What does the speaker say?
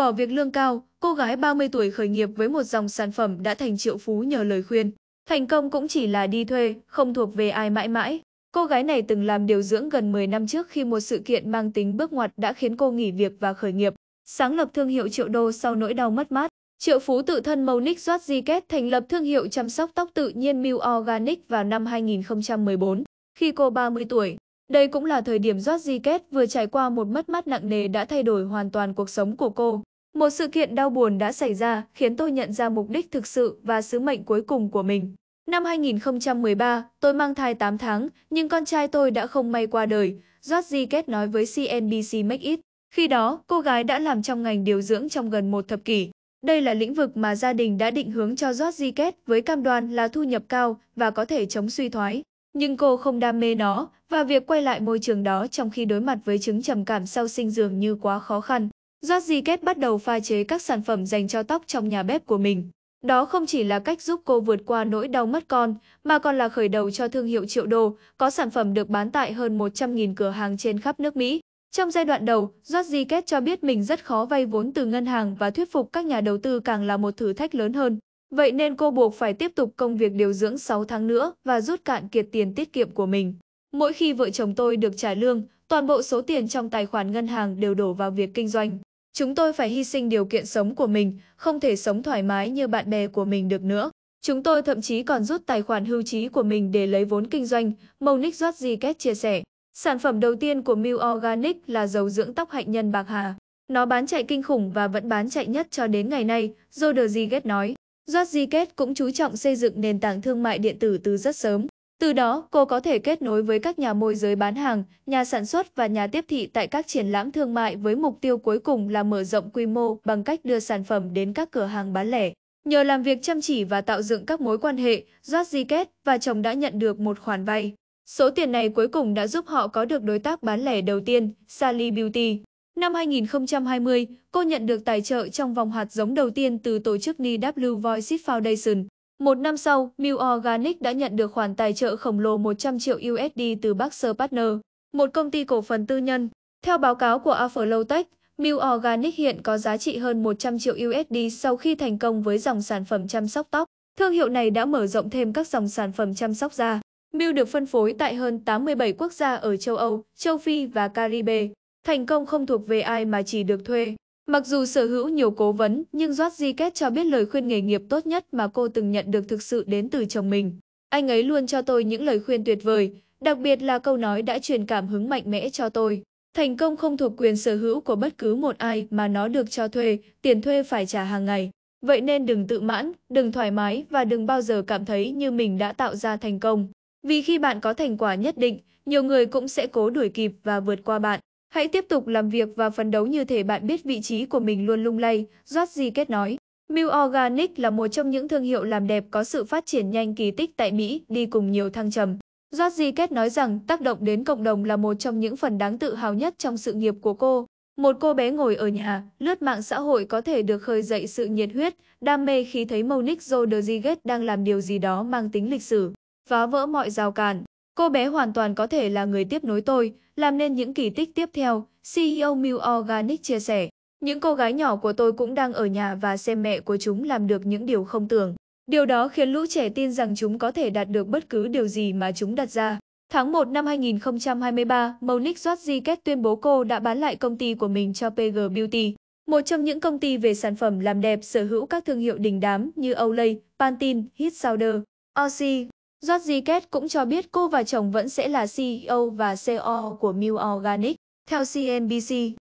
Bỏ việc lương cao, cô gái 30 tuổi khởi nghiệp với một dòng sản phẩm đã thành triệu phú nhờ lời khuyên. Thành công cũng chỉ là đi thuê, không thuộc về ai mãi mãi. Cô gái này từng làm điều dưỡng gần 10 năm trước khi một sự kiện mang tính bước ngoặt đã khiến cô nghỉ việc và khởi nghiệp, sáng lập thương hiệu triệu đô sau nỗi đau mất mát. Triệu phú tự thân Monique Rodriguez thành lập thương hiệu chăm sóc tóc tự nhiên Mew Organic vào năm 2014, khi cô 30 tuổi. Đây cũng là thời điểm Rodriguez vừa trải qua một mất mát nặng nề đã thay đổi hoàn toàn cuộc sống của cô. Một sự kiện đau buồn đã xảy ra khiến tôi nhận ra mục đích thực sự và sứ mệnh cuối cùng của mình. Năm 2013, tôi mang thai 8 tháng, nhưng con trai tôi đã không may qua đời, Georgie kết nói với CNBC Make It. Khi đó, cô gái đã làm trong ngành điều dưỡng trong gần một thập kỷ. Đây là lĩnh vực mà gia đình đã định hướng cho Georgie kết với cam đoan là thu nhập cao và có thể chống suy thoái. Nhưng cô không đam mê nó, và việc quay lại môi trường đó trong khi đối mặt với chứng trầm cảm sau sinh dường như quá khó khăn. Georgie Kate bắt đầu pha chế các sản phẩm dành cho tóc trong nhà bếp của mình. Đó không chỉ là cách giúp cô vượt qua nỗi đau mất con, mà còn là khởi đầu cho thương hiệu triệu đô, có sản phẩm được bán tại hơn 100.000 cửa hàng trên khắp nước Mỹ. Trong giai đoạn đầu, Georgie Kate cho biết mình rất khó vay vốn từ ngân hàng và thuyết phục các nhà đầu tư càng là một thử thách lớn hơn. Vậy nên cô buộc phải tiếp tục công việc điều dưỡng 6 tháng nữa và rút cạn kiệt tiền tiết kiệm của mình. Mỗi khi vợ chồng tôi được trả lương, toàn bộ số tiền trong tài khoản ngân hàng đều đổ vào việc kinh doanh. Chúng tôi phải hy sinh điều kiện sống của mình, không thể sống thoải mái như bạn bè của mình được nữa. Chúng tôi thậm chí còn rút tài khoản hưu trí của mình để lấy vốn kinh doanh, Monique Rodriguez chia sẻ. Sản phẩm đầu tiên của Mew Organic là dầu dưỡng tóc hạnh nhân bạc hà. Nó bán chạy kinh khủng và vẫn bán chạy nhất cho đến ngày nay, Rodriguez nói. Rodriguez cũng chú trọng xây dựng nền tảng thương mại điện tử từ rất sớm. Từ đó, cô có thể kết nối với các nhà môi giới bán hàng, nhà sản xuất và nhà tiếp thị tại các triển lãm thương mại với mục tiêu cuối cùng là mở rộng quy mô bằng cách đưa sản phẩm đến các cửa hàng bán lẻ. Nhờ làm việc chăm chỉ và tạo dựng các mối quan hệ, George kết và chồng đã nhận được một khoản vay. Số tiền này cuối cùng đã giúp họ có được đối tác bán lẻ đầu tiên, Sally Beauty. Năm 2020, cô nhận được tài trợ trong vòng hạt giống đầu tiên từ tổ chức NW Voice Foundation. Một năm sau, Mill Organic đã nhận được khoản tài trợ khổng lồ 100 triệu USD từ Baxter Partner, một công ty cổ phần tư nhân. Theo báo cáo của Aflotech, Mill Organic hiện có giá trị hơn 100 triệu USD sau khi thành công với dòng sản phẩm chăm sóc tóc. Thương hiệu này đã mở rộng thêm các dòng sản phẩm chăm sóc da. Mill được phân phối tại hơn 87 quốc gia ở châu Âu, châu Phi và Caribe. Thành công không thuộc về ai mà chỉ được thuê. Mặc dù sở hữu nhiều cố vấn, nhưng Georgie Kết cho biết lời khuyên nghề nghiệp tốt nhất mà cô từng nhận được thực sự đến từ chồng mình. Anh ấy luôn cho tôi những lời khuyên tuyệt vời, đặc biệt là câu nói đã truyền cảm hứng mạnh mẽ cho tôi. Thành công không thuộc quyền sở hữu của bất cứ một ai mà nó được cho thuê, tiền thuê phải trả hàng ngày. Vậy nên đừng tự mãn, đừng thoải mái và đừng bao giờ cảm thấy như mình đã tạo ra thành công. Vì khi bạn có thành quả nhất định, nhiều người cũng sẽ cố đuổi kịp và vượt qua bạn. Hãy tiếp tục làm việc và phấn đấu như thể bạn biết vị trí của mình luôn lung lay, Georgie kết nói. Mew Organic là một trong những thương hiệu làm đẹp có sự phát triển nhanh kỳ tích tại Mỹ, đi cùng nhiều thăng trầm. Georgie Kết nói rằng tác động đến cộng đồng là một trong những phần đáng tự hào nhất trong sự nghiệp của cô. Một cô bé ngồi ở nhà, lướt mạng xã hội có thể được khơi dậy sự nhiệt huyết, đam mê khi thấy Monique Rodriguez đang làm điều gì đó mang tính lịch sử, phá vỡ mọi rào cản. Cô bé hoàn toàn có thể là người tiếp nối tôi, làm nên những kỳ tích tiếp theo, CEO Mew Organic chia sẻ. Những cô gái nhỏ của tôi cũng đang ở nhà và xem mẹ của chúng làm được những điều không tưởng. Điều đó khiến lũ trẻ tin rằng chúng có thể đạt được bất cứ điều gì mà chúng đặt ra. Tháng 1 năm 2023, Monique Jorgiket tuyên bố cô đã bán lại công ty của mình cho PG Beauty, một trong những công ty về sản phẩm làm đẹp sở hữu các thương hiệu đình đám như Olay, Pantene, Hit Sauder, Aussie. Georgie Cat cũng cho biết cô và chồng vẫn sẽ là CEO và CO e của Mill Organic. Theo CNBC,